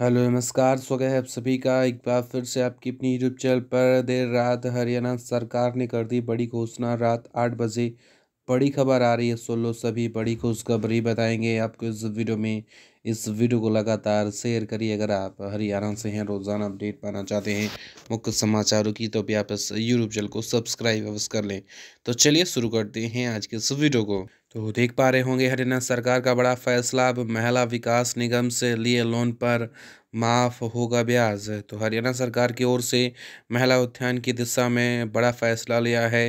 hello नमस्कार स्वागत है आप सभी का एक बार फिर से आपकी अपनी यूट्यूब चैनल पर देर रात हरियाणा सरकार ने कर दी बड़ी घोषणा रात आठ बजे बड़ी खबर आ रही है सोलो सभी बड़ी खुशखबरी बताएंगे आपको इस वीडियो में इस वीडियो को लगातार शेयर करिए अगर आप हरियाणा से हैं रोज़ाना अपडेट पाना चाहते हैं मुख्य समाचारों की तो भी आप इस यूट्यूब चैनल को सब्सक्राइब अवश्य कर लें तो चलिए शुरू करते हैं आज के इस वीडियो को तो देख पा रहे होंगे हरियाणा सरकार का बड़ा फैसला अब महिला विकास निगम से लिए लोन पर माफ़ होगा ब्याज तो हरियाणा सरकार की ओर से महिला उत्थान की दिशा में बड़ा फैसला लिया है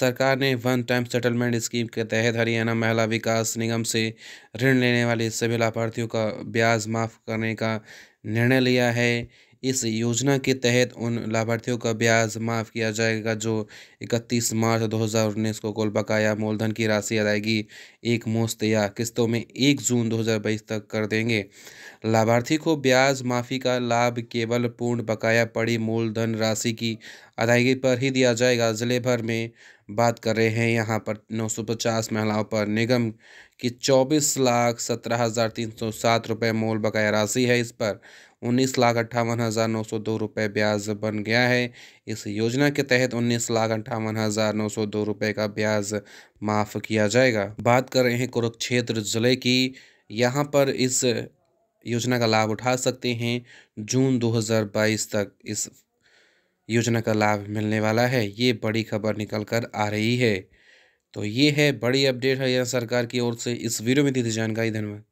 सरकार ने वन टाइम सेटलमेंट स्कीम के तहत हरियाणा महिला विकास निगम से ऋण लेने वाले सभी लाभार्थियों का ब्याज माफ़ करने का निर्णय लिया है इस योजना के तहत उन लाभार्थियों का ब्याज माफ़ किया जाएगा जो 31 मार्च 2019 को कुल बकाया मूलधन की राशि अदायगी एक मुश्त या किस्तों में 1 जून 2022 तक कर देंगे लाभार्थी को ब्याज माफ़ी का लाभ केवल पूर्ण बकाया पड़ी मूलधन राशि की अदायगी पर ही दिया जाएगा ज़िले भर में बात कर रहे हैं यहाँ पर 950 महिलाओं पर निगम की चौबीस लाख सत्रह हज़ार तीन सौ सात रुपये मोल बकाया राशि है इस पर उन्नीस लाख अट्ठावन हज़ार नौ सौ दो रुपये ब्याज बन गया है इस योजना के तहत उन्नीस लाख अट्ठावन हज़ार नौ सौ दो रुपये का ब्याज माफ़ किया जाएगा बात कर रहे हैं कुरुक्षेत्र ज़िले की यहाँ पर इस योजना का लाभ उठा सकते हैं जून दो तक इस योजना का लाभ मिलने वाला है ये बड़ी खबर निकल कर आ रही है तो ये है बड़ी अपडेट है यह सरकार की ओर से इस वीडियो में दी थी जानकारी धन्यवाद